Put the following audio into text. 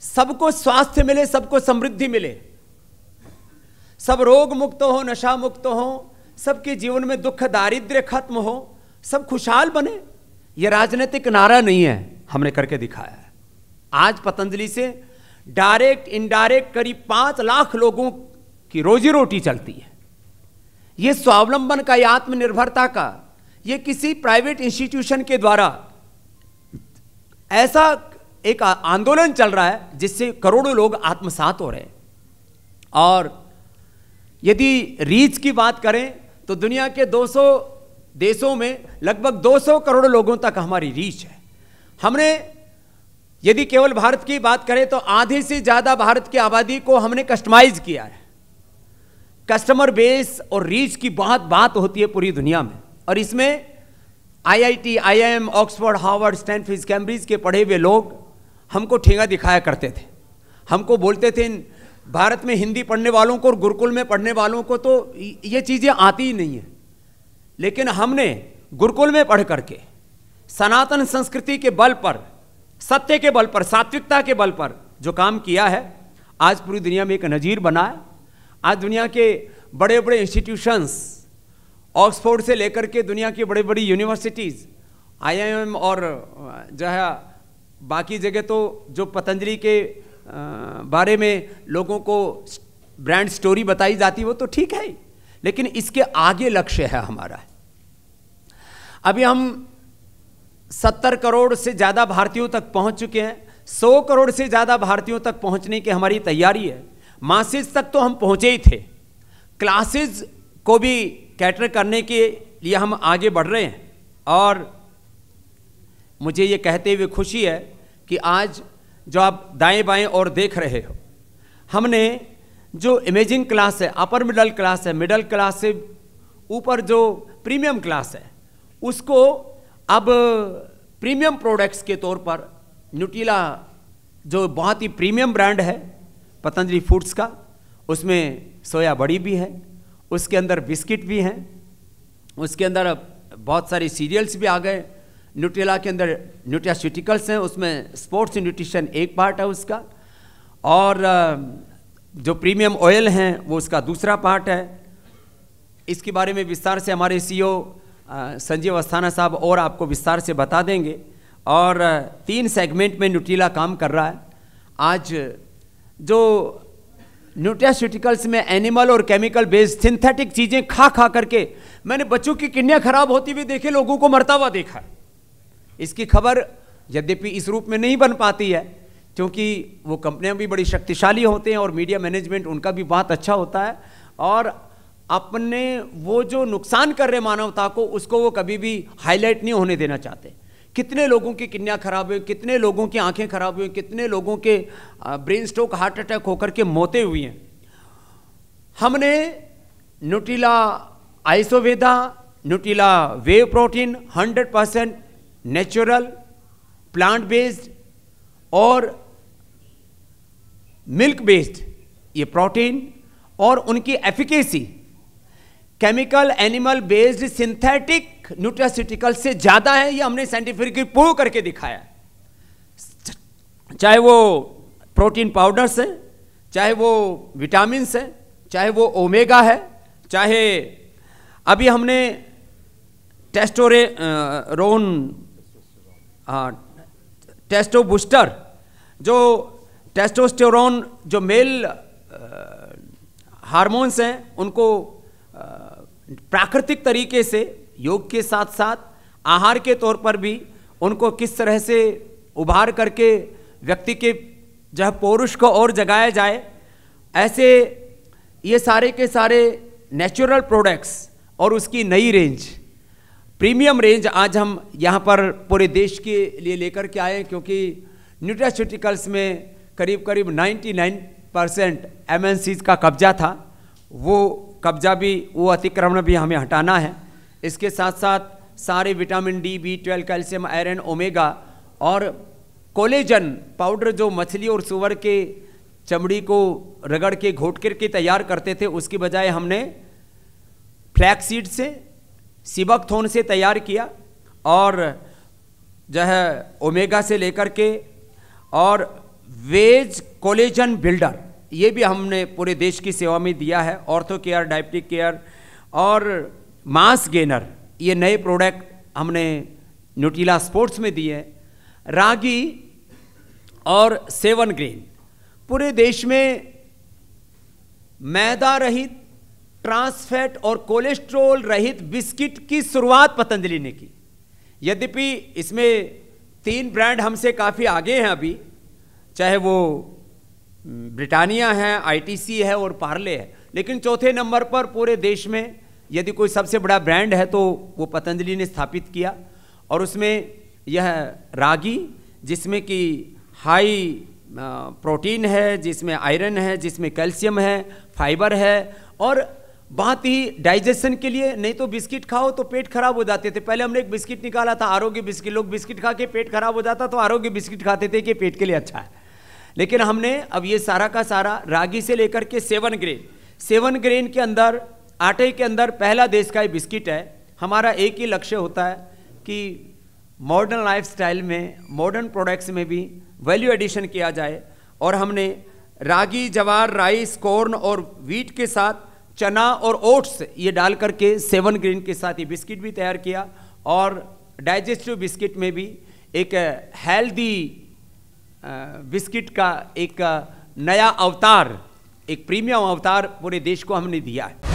सबको स्वास्थ्य मिले सबको समृद्धि मिले सब रोग मुक्त हो नशा मुक्त हो सबके जीवन में दुख दारिद्र्य खत्म हो सब खुशहाल बने ये राजनीतिक नारा नहीं है हमने करके दिखाया है आज पतंजलि से डायरेक्ट इनडायरेक्ट करीब पांच लाख लोगों की रोजी रोटी चलती है यह स्वावलंबन का या आत्मनिर्भरता का यह किसी प्राइवेट इंस्टीट्यूशन के द्वारा ऐसा एक आंदोलन चल रहा है जिससे करोड़ों लोग आत्मसात हो रहे हैं और यदि रीच की बात करें तो दुनिया के 200 देशों में लगभग 200 करोड़ लोगों तक हमारी रीच है हमने यदि केवल भारत की बात करें तो आधे से ज़्यादा भारत की आबादी को हमने कस्टमाइज किया है कस्टमर बेस और रीच की बहुत बात होती है पूरी दुनिया में और इसमें IIT, IIM, Oxford Harvard Stanford Cambridge के पढ़े हुए लोग हमको ठेंगा दिखाया करते थे हमको बोलते थे भारत में हिंदी पढ़ने वालों को और गुरुकुल में पढ़ने वालों को तो ये चीज़ें आती ही नहीं हैं लेकिन हमने गुरुकुल में पढ़ करके सनातन संस्कृति के बल पर सत्य के बल पर सात्विकता के बल पर जो काम किया है आज पूरी दुनिया में एक नज़ीर बना है आज दुनिया के बड़े बड़े इंस्टीट्यूशंस ऑक्सफोर्ड से लेकर के दुनिया की बड़ी बड़ी यूनिवर्सिटीज़ आईआईएम और जो है बाकी जगह तो जो पतंजलि के बारे में लोगों को ब्रांड स्टोरी बताई जाती वो तो ठीक है लेकिन इसके आगे लक्ष्य है हमारा अभी हम सत्तर करोड़ से ज़्यादा भारतीयों तक पहुंच चुके हैं सौ करोड़ से ज़्यादा भारतीयों तक पहुंचने की हमारी तैयारी है मासिस तक तो हम पहुंचे ही थे क्लासेज को भी कैटर करने के लिए हम आगे बढ़ रहे हैं और मुझे ये कहते हुए खुशी है कि आज जो आप दाएं बाएं और देख रहे हो हमने जो इमेजिंग क्लास है अपर मिडल क्लास है मिडल क्लास से ऊपर जो प्रीमियम क्लास है उसको अब प्रीमियम प्रोडक्ट्स के तौर पर न्यूटीला जो बहुत ही प्रीमियम ब्रांड है पतंजलि फूड्स का उसमें सोया बड़ी भी है उसके अंदर बिस्किट भी हैं उसके अंदर बहुत सारी सीरियल्स भी आ गए न्यूट्रेला के अंदर न्यूट्रास्यूटिकल्स हैं उसमें स्पोर्ट्स न्यूट्रिशन एक पार्ट है उसका और जो प्रीमियम ऑयल हैं वो उसका दूसरा पार्ट है इसके बारे में विस्तार से हमारे सीईओ e संजीव अस्थाना साहब और आपको विस्तार से बता देंगे और तीन सेगमेंट में न्यूट्रीला काम कर रहा है आज जो न्यूट्रास्यूटिकल्स में एनिमल और केमिकल बेस्ड सिंथेटिक चीज़ें खा खा करके मैंने बच्चों की किडनियाँ खराब होती हुई देखे लोगों को मरता हुआ देखा है इसकी खबर यद्यपि इस रूप में नहीं बन पाती है क्योंकि वो कंपनियां भी बड़ी शक्तिशाली होते हैं और मीडिया मैनेजमेंट उनका भी बहुत अच्छा होता है और अपने वो जो नुकसान कर रहे मानवता को उसको वो कभी भी हाईलाइट नहीं होने देना चाहते कितने लोगों की किन्या खराब हुई कितने लोगों की आंखें खराब हुई कितने लोगों के ब्रेन स्ट्रोक हार्ट अटैक होकर के मौतें हुई हैं हमने Nutrela Isoveda Nutrela whey protein 100 percent natural plant based और मिल्क बेस्ड ये प्रोटीन और उनकी efficacy chemical animal based synthetic nutraceutical से ज़्यादा है ये हमने साइंटिफिकली प्रूव करके दिखाया चाहे वो प्रोटीन पाउडर्स हैं चाहे वो विटामिन है चाहे वो ओमेगा है चाहे अभी हमने टेस्टोरे रोन टेस्टो बूस्टर जो टेस्टोस्टेरोन जो मेल हार्मोन्स हैं उनको प्राकृतिक तरीके से योग के साथ साथ आहार के तौर पर भी उनको किस तरह से उभार करके व्यक्ति के जह पौरुष को और जगाया जाए ऐसे ये सारे के सारे नेचुरल प्रोडक्ट्स और उसकी नई रेंज प्रीमियम रेंज आज हम यहाँ पर पूरे देश के लिए लेकर के आए क्योंकि न्यूट्रास्यूटिकल्स में करीब करीब 99 परसेंट एम का कब्जा था वो कब्जा भी वो अतिक्रमण भी हमें हटाना है इसके साथ साथ सारे vitamin D B twelve calcium iron omega और कोलेजन पाउडर जो मछली और सुअर के चमड़ी को रगड़ के घोट करके तैयार करते थे उसकी बजाय हमने फ्लैक्सीड से थोन से तैयार किया और जो है ओमेगा से लेकर के और वेज कोलेजन बिल्डर ये भी हमने पूरे देश की सेवा में दिया है ऑर्थो केयर डायबिटिक केयर और मास गेनर ये नए प्रोडक्ट हमने न्यूटीला स्पोर्ट्स में दिए रागी और सेवन ग्रीन पूरे देश में मैदा रहित ट्रांसफैट और कोलेस्ट्रोल रहित बिस्किट की शुरुआत पतंजलि ने की यद्यपि इसमें तीन ब्रांड हमसे काफ़ी आगे हैं अभी चाहे वो ब्रिटानिया है आईटीसी है और पार्ले है लेकिन चौथे नंबर पर पूरे देश में यदि कोई सबसे बड़ा ब्रांड है तो वो पतंजलि ने स्थापित किया और उसमें यह रागी जिसमें कि हाई प्रोटीन है जिसमें आयरन है जिसमें कैल्शियम है फाइबर है और बात ही डाइजेशन के लिए नहीं तो बिस्किट खाओ तो पेट खराब हो जाते थे पहले हमने एक बिस्किट निकाला था आरोग्य बिस्किट लोग बिस्किट खा के पेट खराब हो जाता तो आरोग्य बिस्किट खाते थे कि पेट के लिए अच्छा है लेकिन हमने अब ये सारा का सारा रागी से लेकर के सेवन ग्रेन सेवन ग्रेन के अंदर आटे के अंदर पहला देश का ये बिस्किट है हमारा एक ही लक्ष्य होता है कि मॉडर्न लाइफ में मॉडर्न प्रोडक्ट्स में भी वैल्यू एडिशन किया जाए और हमने रागी जवार राइस कॉर्न और वीट के साथ चना और ओट्स ये डाल करके सेवन ग्रीन के साथ ये बिस्किट भी तैयार किया और डाइजेस्टिव बिस्किट में भी एक हेल्दी बिस्किट का एक नया अवतार एक प्रीमियम अवतार पूरे देश को हमने दिया है